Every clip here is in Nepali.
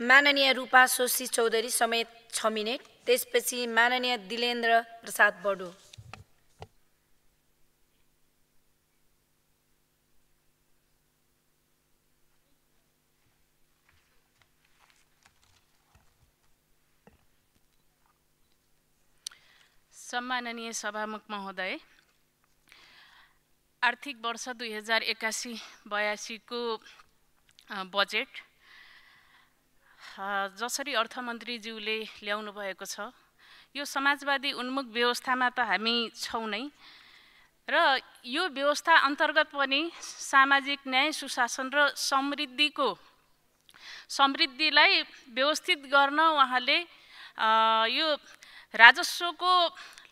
माननीय रूपा सोशी चौधरी समेत छ मिनट त्यसपछि माननीय दिलेन्द्र प्रसाद बडो सम्माननीय सभामुख महोदय आर्थिक वर्ष दुई हजार एक्कासी बयासीको बजेट जसरी अर्थमन्त्रीज्यूले ल्याउनु भएको छ यो समाजवादी उन्मुख व्यवस्थामा त हामी छौँ नै र यो व्यवस्था अन्तर्गत पनि सामाजिक न्याय सुशासन र समृद्धिको समृद्धिलाई व्यवस्थित गर्न उहाँले यो राजस्वको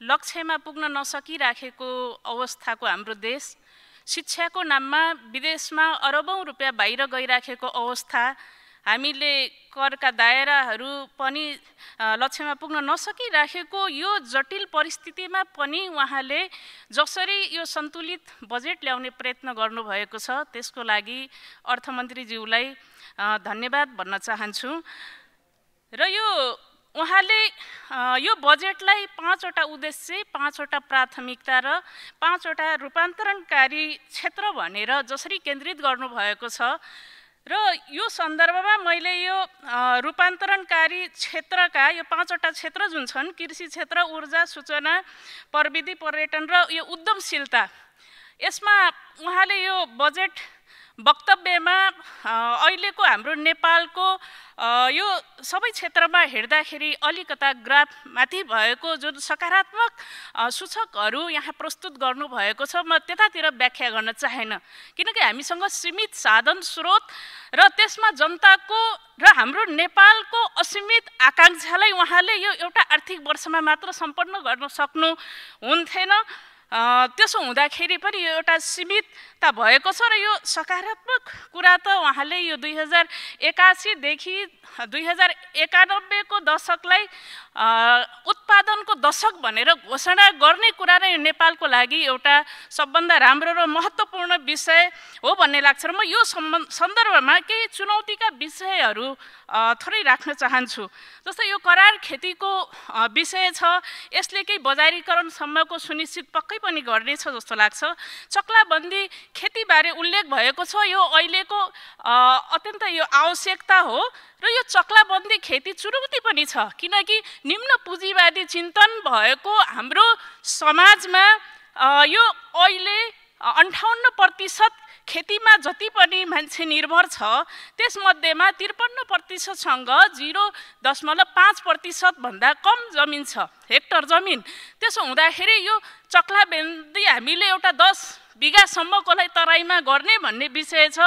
लक्ष्यमा पुग्न नसकिराखेको अवस्थाको हाम्रो देश शिक्षाको नाममा विदेशमा अरबौँ रुपियाँ बाहिर गइराखेको अवस्था हामीले करका दायराहरू पनि लक्ष्यमा पुग्न नसकिराखेको यो जटिल परिस्थितिमा पनि उहाँले जसरी यो सन्तुलित बजेट ल्याउने प्रयत्न गर्नुभएको छ त्यसको लागि अर्थमन्त्रीज्यूलाई धन्यवाद भन्न चाहन्छु र यो उहाँले यो बजेटलाई पाँचवटा उद्देश्य पाँचवटा प्राथमिकता र पाँचवटा रूपान्तरणकारी क्षेत्र भनेर जसरी केन्द्रित गर्नुभएको छ र यो सन्दर्भमा मैले यो रूपान्तरणकारी क्षेत्रका यो पाँचवटा क्षेत्र जुन छन् कृषि क्षेत्र ऊर्जा सूचना प्रविधि पर्यटन र यो उद्यमशीलता यसमा उहाँले यो बजेट वक्तव्यमा अहिलेको हाम्रो नेपालको यो सबै क्षेत्रमा हेर्दाखेरि अलिकता ग्राफ माथि भएको जुन सकारात्मक सूचकहरू यहाँ प्रस्तुत गर्नुभएको छ म त्यतातिर व्याख्या गर्न चाहेन किनकि हामीसँग सीमित साधन स्रोत र त्यसमा जनताको र हाम्रो नेपालको असीमित आकाङ्क्षालाई उहाँले यो एउटा आर्थिक वर्षमा मात्र सम्पन्न गर्न सक्नु हुन्थेन त्यसो हुँदाखेरि पनि यो एउटा सीमितता भएको छ र यो सकारात्मक कुरा त उहाँले यो दुई हजार एकासीदेखि दुई हजार एकानब्बेको दशकलाई उत्पादनको दशक भनेर घोषणा गर्ने कुरा नै नेपालको लागि एउटा सबभन्दा राम्रो र महत्त्वपूर्ण विषय हो भन्ने लाग्छ र म यो सम्बन्ध सन्दर्भमा केही चुनौतीका विषयहरू थोरै राख्न चाहन्छु जस्तै यो करार खेतीको विषय छ यसले केही बजारीकरणसम्मको सुनिश्चित पक्कै पक्कै पनि गर्नेछ जस्तो लाग्छ चक्लाबन्दी खेतीबारे उल्लेख भएको छ यो अहिलेको अत्यन्त यो आवश्यकता हो र यो चक्लाबन्दी खेती चुनौती पनि छ किनकि निम्न पुँजीवादी चिन्तन भएको हाम्रो समाजमा यो अहिले अन्ठाउन्न प्रतिशत खेतीमा जति पनि मान्छे निर्भर छ त्यसमध्येमा त्रिपन्न प्रतिशतसँग जिरो दशमलव पाँच प्रतिशतभन्दा कम जमिन छ हेक्टर जमिन त्यसो हुँदाखेरि यो बेन्दी हामीले एउटा दस बिघासम्मकोलाई तराईमा गर्ने भन्ने विषय छ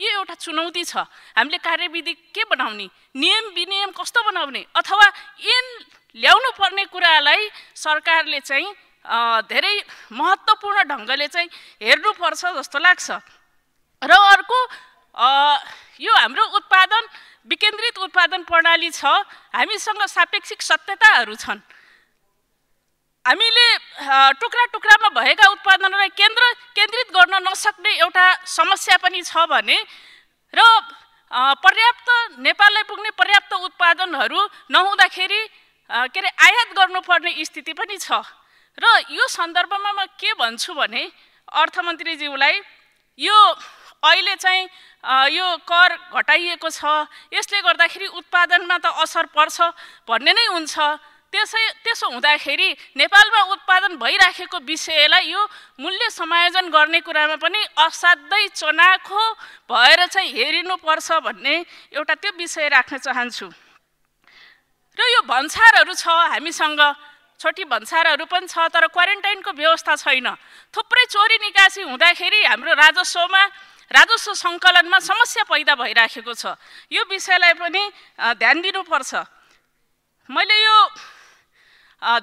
यो एउटा चुनौती छ हामीले कार्यविधि के बनाउने नियम विनियम कस्तो बनाउने अथवा ऐन ल्याउनु पर्ने कुरालाई सरकारले चाहिँ धेरै महत्त्वपूर्ण ढङ्गले चाहिँ हेर्नुपर्छ जस्तो लाग्छ र अर्को यो हाम्रो उत्पादन विकेन्द्रित उत्पादन प्रणाली छ हामीसँग सापेक्षिक सत्यताहरू छन् हामीले टुक्रा टुक्रामा भएका उत्पादनलाई केन्द्र केन्द्रित गर्न नसक्ने एउटा समस्या पनि छ भने र पर्याप्त नेपाललाई पुग्ने पर्याप्त उत्पादनहरू नहुँदाखेरि के अरे आयात गर्नुपर्ने स्थिति पनि छ र यो सन्दर्भमा म के भन्छु भने अर्थमन्त्रीज्यूलाई यो अहिले चाहिँ यो कर घटाइएको छ यसले गर्दाखेरि उत्पादनमा त असर पर्छ भन्ने नै हुन्छ त्यसै त्यसो हुँदाखेरि नेपालमा उत्पादन भइराखेको विषयलाई यो मूल्य समायोजन गर्ने कुरामा पनि असाध्यै चनाखो भएर चाहिँ हेरिनुपर्छ भन्ने एउटा त्यो विषय राख्न चाहन्छु र यो भन्सारहरू छ हामीसँग छोटी भन्सारहरू पनि छ तर क्वारेन्टाइनको व्यवस्था छैन थुप्रै चोरी निकासी हुँदाखेरि हाम्रो राजस्वमा राजस्व सङ्कलनमा समस्या पैदा भइराखेको छ यो विषयलाई पनि ध्यान दिनुपर्छ मैले यो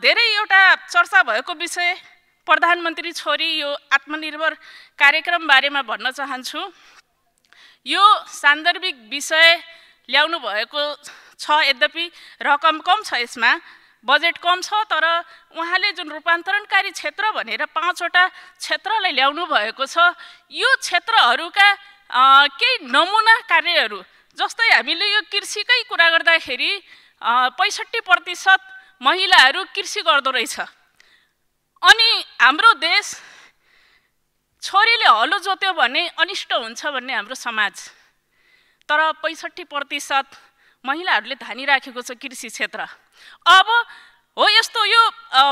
धेरै एउटा चर्चा भएको विषय प्रधानमन्त्री छोरी यो आत्मनिर्भर कार्यक्रम बारेमा भन्न चाहन्छु यो सान्दर्भिक विषय ल्याउनु भएको छ यद्यपि रकम कम छ यसमा बजेट कम छ तर उहाँले जुन रूपान्तरणकारी क्षेत्र भनेर पाँचवटा क्षेत्रलाई ल्याउनु भएको छ यो क्षेत्रहरूका केही नमुना कार्यहरू जस्तै हामीले यो कृषिकै कुरा गर्दाखेरि पैँसठी प्रतिशत महिलाहरू कृषि गर्दो रहेछ अनि हाम्रो देश छोरीले हलो जोत्यो भने अनिष्ट हुन्छ भन्ने हाम्रो समाज तर पैँसठी प्रतिशत महिलाहरूले धानिराखेको छ कृषि क्षेत्र अब हो यस्तो यो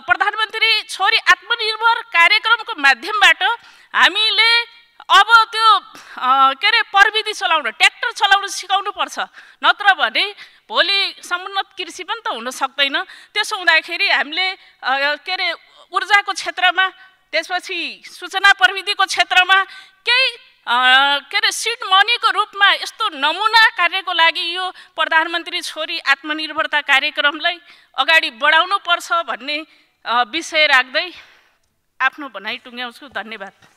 प्रधानमन्त्री छोरी आत्मनिर्भर कार्यक्रमको माध्यमबाट हामीले अब त्यो के अरे प्रविधि चलाउन ट्र्याक्टर चलाउन सिकाउनु पर्छ नत्र भने भोलि समुन्नत कृषि पनि त हुन सक्दैन त्यसो हुँदाखेरि हामीले के अरे ऊर्जाको क्षेत्रमा त्यसपछि सूचना प्रविधिको क्षेत्रमा केही के अरे सिड मनीको रूपमा यस्तो नमुना कार्यको लागि यो प्रधानमन्त्री छोरी आत्मनिर्भरता कार्यक्रमलाई अगाडि पर्छ भन्ने विषय राख्दै आफ्नो भनाइ टुङ्ग्याउँछु धन्यवाद